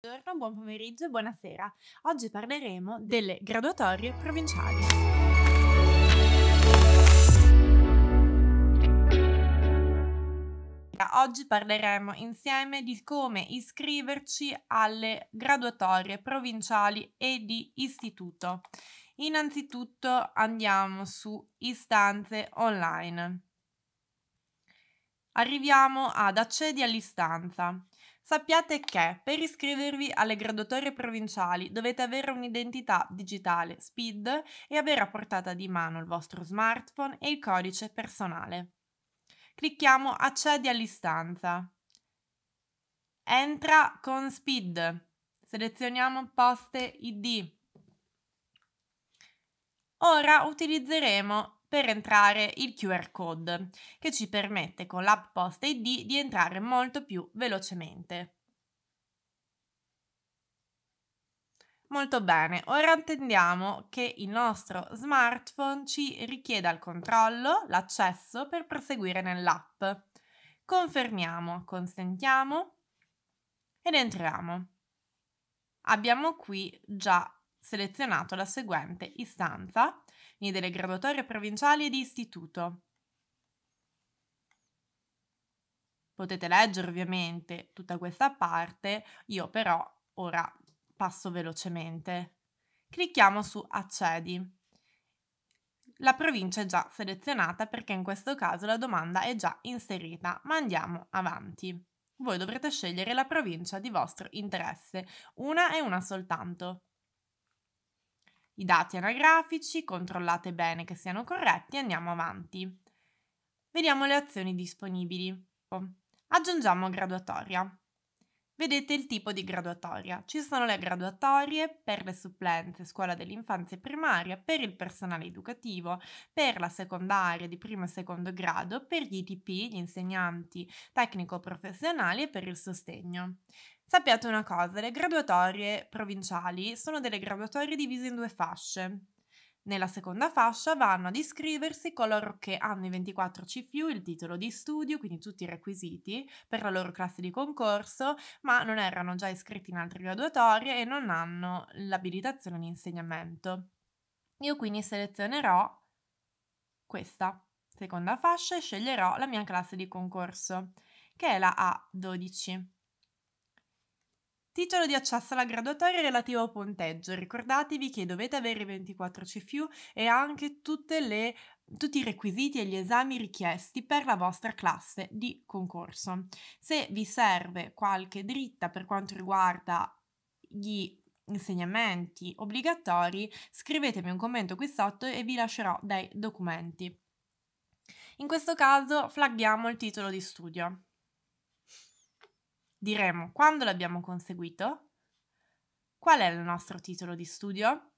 Buongiorno, buon pomeriggio e buonasera. Oggi parleremo delle graduatorie provinciali. Oggi parleremo insieme di come iscriverci alle graduatorie provinciali e di istituto. Innanzitutto andiamo su istanze online. Arriviamo ad accedi all'istanza. Sappiate che per iscrivervi alle graduatorie provinciali dovete avere un'identità digitale SPID e avere a portata di mano il vostro smartphone e il codice personale. Clicchiamo Accedi all'istanza. Entra con SPID. Selezioniamo Poste ID. Ora utilizzeremo per entrare il QR code che ci permette con l'app Post ID di entrare molto più velocemente. Molto bene, ora attendiamo che il nostro smartphone ci richieda il controllo, l'accesso per proseguire nell'app. Confermiamo, consentiamo ed entriamo. Abbiamo qui già selezionato la seguente istanza né delle graduatorie provinciali e di istituto. Potete leggere ovviamente tutta questa parte, io però ora passo velocemente. Clicchiamo su Accedi. La provincia è già selezionata perché in questo caso la domanda è già inserita, ma andiamo avanti. Voi dovrete scegliere la provincia di vostro interesse, una e una soltanto i dati anagrafici, controllate bene che siano corretti e andiamo avanti. Vediamo le azioni disponibili. Oh, aggiungiamo graduatoria. Vedete il tipo di graduatoria. Ci sono le graduatorie per le supplenze scuola dell'infanzia e primaria, per il personale educativo, per la secondaria di primo e secondo grado, per gli ITP, gli insegnanti tecnico-professionali e per il sostegno. Sappiate una cosa, le graduatorie provinciali sono delle graduatorie divise in due fasce. Nella seconda fascia vanno ad iscriversi coloro che hanno i 24 CFU, il titolo di studio, quindi tutti i requisiti per la loro classe di concorso, ma non erano già iscritti in altre graduatorie e non hanno l'abilitazione all'insegnamento. Io quindi selezionerò questa seconda fascia e sceglierò la mia classe di concorso, che è la A12. Titolo di accesso alla graduatoria relativo a punteggio. Ricordatevi che dovete avere 24 CFU e anche le, tutti i requisiti e gli esami richiesti per la vostra classe di concorso. Se vi serve qualche dritta per quanto riguarda gli insegnamenti obbligatori, scrivetemi un commento qui sotto e vi lascerò dei documenti. In questo caso flaghiamo il titolo di studio. Diremo quando l'abbiamo conseguito, qual è il nostro titolo di studio,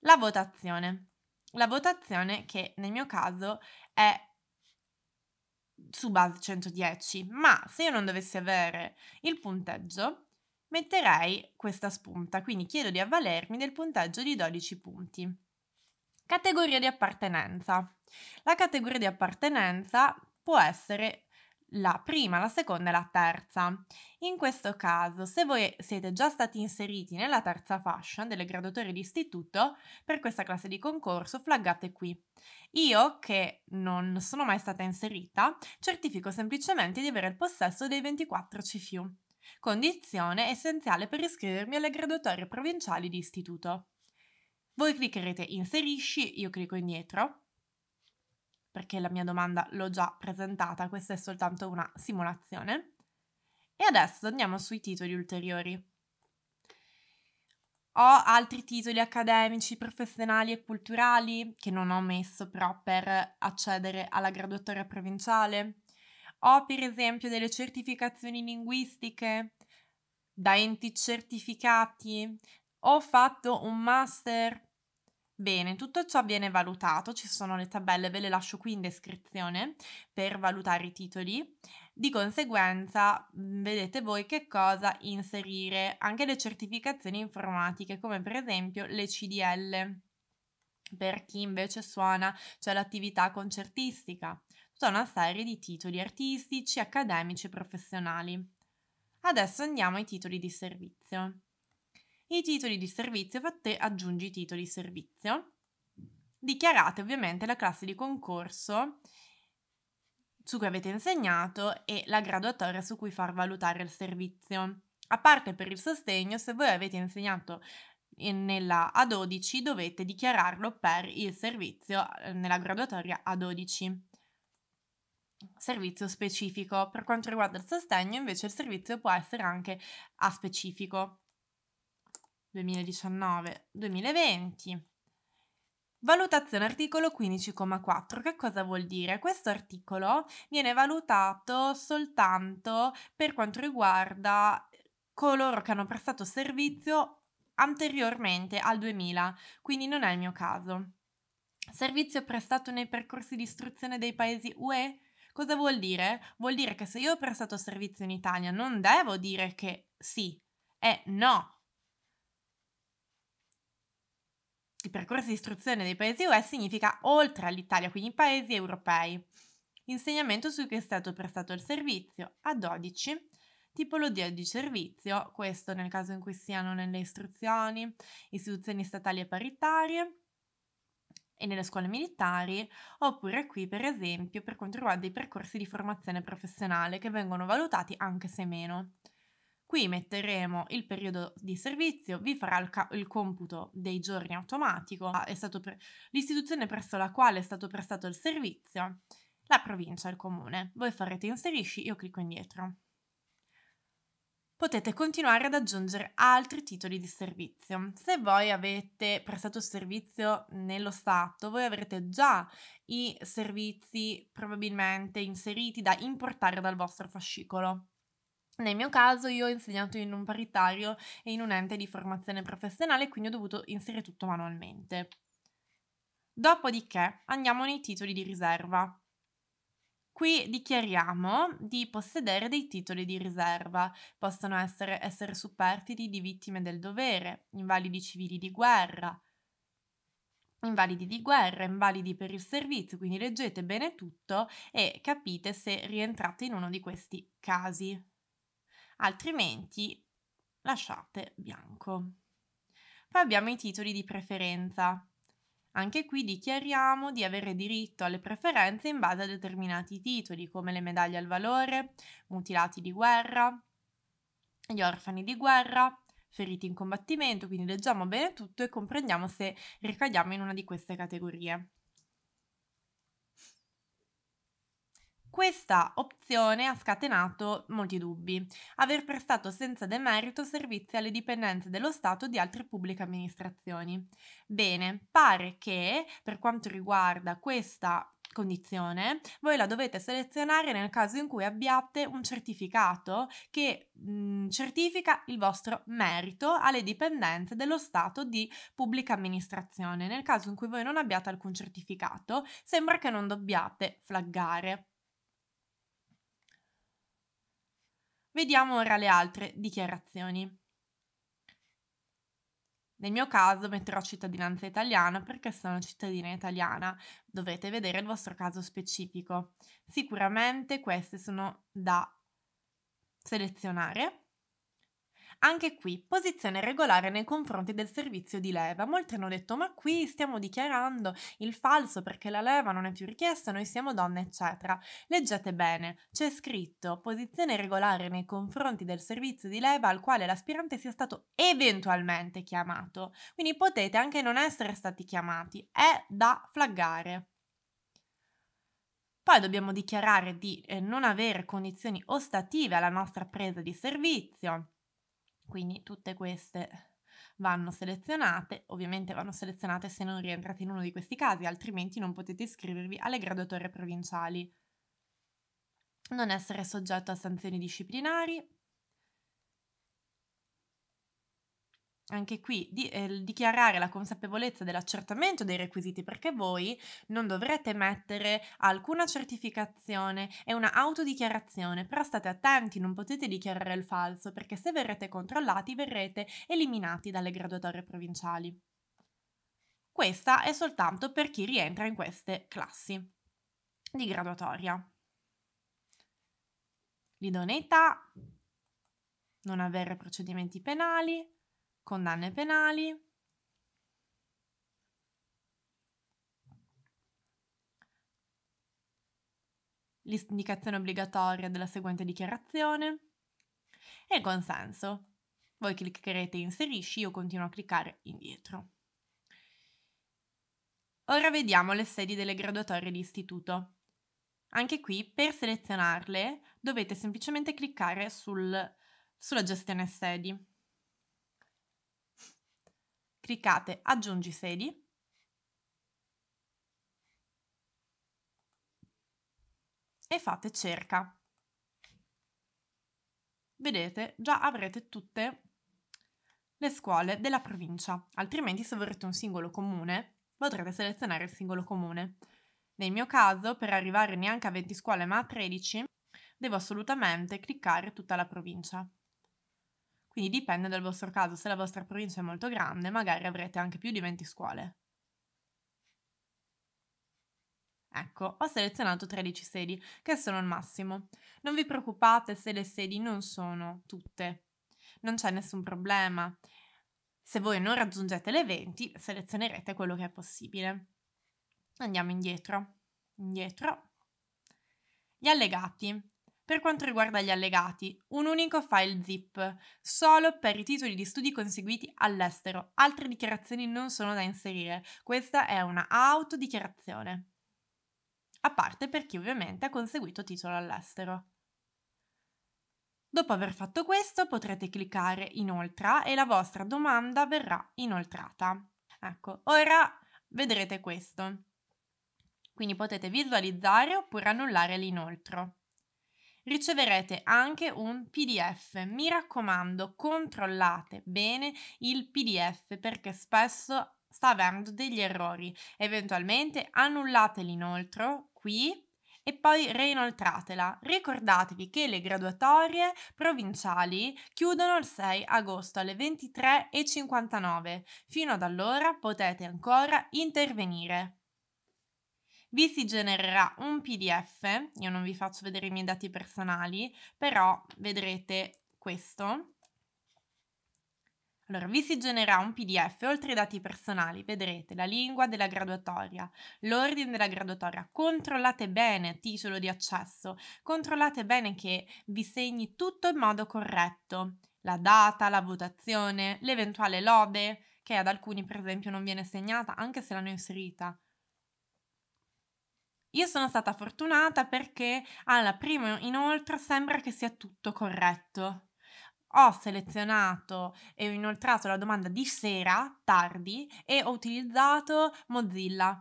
la votazione. La votazione che nel mio caso è su base 110, ma se io non dovessi avere il punteggio, metterei questa spunta, quindi chiedo di avvalermi del punteggio di 12 punti. Categoria di appartenenza. La categoria di appartenenza può essere la prima, la seconda e la terza. In questo caso, se voi siete già stati inseriti nella terza fascia delle graduatorie di istituto, per questa classe di concorso flaggate qui. Io, che non sono mai stata inserita, certifico semplicemente di avere il possesso dei 24 CFU, condizione essenziale per iscrivermi alle graduatorie provinciali di istituto. Voi cliccherete Inserisci, io clicco indietro, perché la mia domanda l'ho già presentata, questa è soltanto una simulazione. E adesso andiamo sui titoli ulteriori. Ho altri titoli accademici, professionali e culturali che non ho messo però per accedere alla graduatoria provinciale. Ho per esempio delle certificazioni linguistiche da enti certificati. Ho fatto un master Bene, tutto ciò viene valutato, ci sono le tabelle, ve le lascio qui in descrizione per valutare i titoli. Di conseguenza mm, vedete voi che cosa inserire, anche le certificazioni informatiche come per esempio le CDL, per chi invece suona, cioè l'attività concertistica, tutta una serie di titoli artistici, accademici e professionali. Adesso andiamo ai titoli di servizio. I titoli di servizio fa te aggiungi i titoli di servizio. Dichiarate ovviamente la classe di concorso su cui avete insegnato e la graduatoria su cui far valutare il servizio. A parte per il sostegno, se voi avete insegnato nella A12 dovete dichiararlo per il servizio eh, nella graduatoria A12. Servizio specifico. Per quanto riguarda il sostegno, invece, il servizio può essere anche a specifico. 2019-2020. Valutazione articolo 15,4. Che cosa vuol dire? Questo articolo viene valutato soltanto per quanto riguarda coloro che hanno prestato servizio anteriormente al 2000, quindi non è il mio caso. Servizio prestato nei percorsi di istruzione dei paesi UE? Cosa vuol dire? Vuol dire che se io ho prestato servizio in Italia non devo dire che sì, è no, Il percorso di istruzione dei paesi UE significa oltre all'Italia, quindi in paesi europei. Insegnamento su cui è stato prestato il servizio a 12 tipologia di servizio, questo nel caso in cui siano nelle istruzioni, istituzioni statali e paritarie e nelle scuole militari, oppure qui per esempio per quanto riguarda i percorsi di formazione professionale che vengono valutati anche se meno. Qui metteremo il periodo di servizio, vi farà il, ca- il computo dei giorni automatico, ah, pre- l'istituzione presso la quale è stato prestato il servizio, la provincia, il comune. Voi farete inserisci, io clicco indietro. Potete continuare ad aggiungere altri titoli di servizio. Se voi avete prestato servizio nello Stato, voi avrete già i servizi probabilmente inseriti da importare dal vostro fascicolo. Nel mio caso io ho insegnato in un paritario e in un ente di formazione professionale, quindi ho dovuto inserire tutto manualmente. Dopodiché andiamo nei titoli di riserva. Qui dichiariamo di possedere dei titoli di riserva. Possono essere, essere superstiti di vittime del dovere, invalidi civili di guerra, invalidi di guerra, invalidi per il servizio, quindi leggete bene tutto e capite se rientrate in uno di questi casi altrimenti lasciate bianco. Poi abbiamo i titoli di preferenza. Anche qui dichiariamo di avere diritto alle preferenze in base a determinati titoli, come le medaglie al valore, mutilati di guerra, gli orfani di guerra, feriti in combattimento, quindi leggiamo bene tutto e comprendiamo se ricadiamo in una di queste categorie. Questa opzione ha scatenato molti dubbi. Aver prestato senza demerito servizi alle dipendenze dello Stato di altre pubbliche amministrazioni. Bene, pare che per quanto riguarda questa condizione, voi la dovete selezionare nel caso in cui abbiate un certificato che mh, mm, certifica il vostro merito alle dipendenze dello Stato di pubblica amministrazione. Nel caso in cui voi non abbiate alcun certificato, sembra che non dobbiate flaggare. Vediamo ora le altre dichiarazioni. Nel mio caso metterò cittadinanza italiana perché sono cittadina italiana. dovete vedere il vostro caso specifico. Sicuramente queste sono da selezionare anche qui, posizione regolare nei confronti del servizio di leva. Molti hanno detto ma qui stiamo dichiarando il falso perché la leva non è più richiesta, noi siamo donne, eccetera. Leggete bene, c'è scritto posizione regolare nei confronti del servizio di leva al quale l'aspirante sia stato eventualmente chiamato. Quindi potete anche non essere stati chiamati, è da flaggare. Poi dobbiamo dichiarare di eh, non avere condizioni ostative alla nostra presa di servizio quindi tutte queste vanno selezionate, ovviamente vanno selezionate se non rientrate in uno di questi casi, altrimenti non potete iscrivervi alle graduatorie provinciali. Non essere soggetto a sanzioni disciplinari, anche qui di, eh, dichiarare la consapevolezza dell'accertamento dei requisiti perché voi non dovrete mettere alcuna certificazione e una autodichiarazione, però state attenti, non potete dichiarare il falso perché se verrete controllati verrete eliminati dalle graduatorie provinciali. Questa è soltanto per chi rientra in queste classi di graduatoria. L'idoneità, non avere procedimenti penali, condanne penali, l'indicazione obbligatoria della seguente dichiarazione e consenso. Voi cliccherete inserisci, io continuo a cliccare indietro. Ora vediamo le sedi delle graduatorie di istituto. Anche qui, per selezionarle, dovete semplicemente cliccare sul, sulla gestione sedi cliccate Aggiungi sedi e fate Cerca. Vedete, già avrete tutte le scuole della provincia, altrimenti se vorrete un singolo comune potrete selezionare il singolo comune. Nel mio caso, per arrivare neanche a 20 scuole ma a 13, devo assolutamente cliccare tutta la provincia. Quindi dipende dal vostro caso, se la vostra provincia è molto grande magari avrete anche più di 20 scuole. Ecco, ho selezionato 13 sedi, che sono il massimo. Non vi preoccupate se le sedi non sono tutte, non c'è nessun problema. Se voi non raggiungete le 20, selezionerete quello che è possibile. Andiamo indietro, indietro. Gli allegati. Per quanto riguarda gli allegati, un unico file zip, solo per i titoli di studi conseguiti all'estero, altre dichiarazioni non sono da inserire, questa è una autodichiarazione. A parte per chi ovviamente ha conseguito titolo all'estero. Dopo aver fatto questo potrete cliccare inoltre e la vostra domanda verrà inoltrata. Ecco, ora vedrete questo. Quindi potete visualizzare oppure annullare l'inoltro riceverete anche un PDF. Mi raccomando, controllate bene il PDF perché spesso sta avendo degli errori. Eventualmente annullateli inoltre qui e poi reinoltratela. Ricordatevi che le graduatorie provinciali chiudono il 6 agosto alle 23.59. Fino ad allora potete ancora intervenire vi si genererà un PDF, io non vi faccio vedere i miei dati personali, però vedrete questo. Allora, vi si genererà un PDF, oltre ai dati personali, vedrete la lingua della graduatoria, l'ordine della graduatoria, controllate bene il titolo di accesso, controllate bene che vi segni tutto in modo corretto, la data, la votazione, l'eventuale lode, che ad alcuni per esempio non viene segnata anche se l'hanno inserita, io sono stata fortunata perché alla prima inoltre sembra che sia tutto corretto. Ho selezionato e ho inoltrato la domanda di sera, tardi, e ho utilizzato Mozilla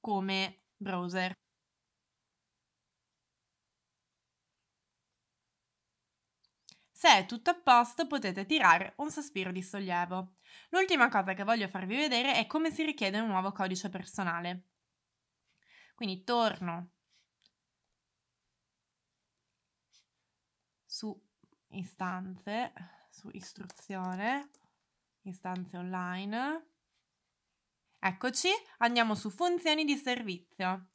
come browser. Se è tutto a posto potete tirare un sospiro di sollievo. L'ultima cosa che voglio farvi vedere è come si richiede un nuovo codice personale. Quindi torno su istanze, su istruzione, istanze online. Eccoci, andiamo su funzioni di servizio.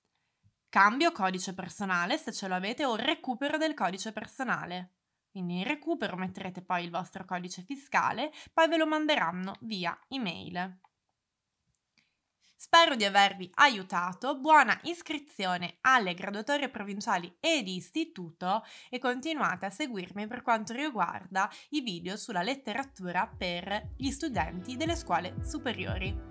Cambio codice personale se ce l'avete o recupero del codice personale. Quindi in recupero metterete poi il vostro codice fiscale, poi ve lo manderanno via email. Spero di avervi aiutato, buona iscrizione alle graduatorie provinciali e di istituto e continuate a seguirmi per quanto riguarda i video sulla letteratura per gli studenti delle scuole superiori.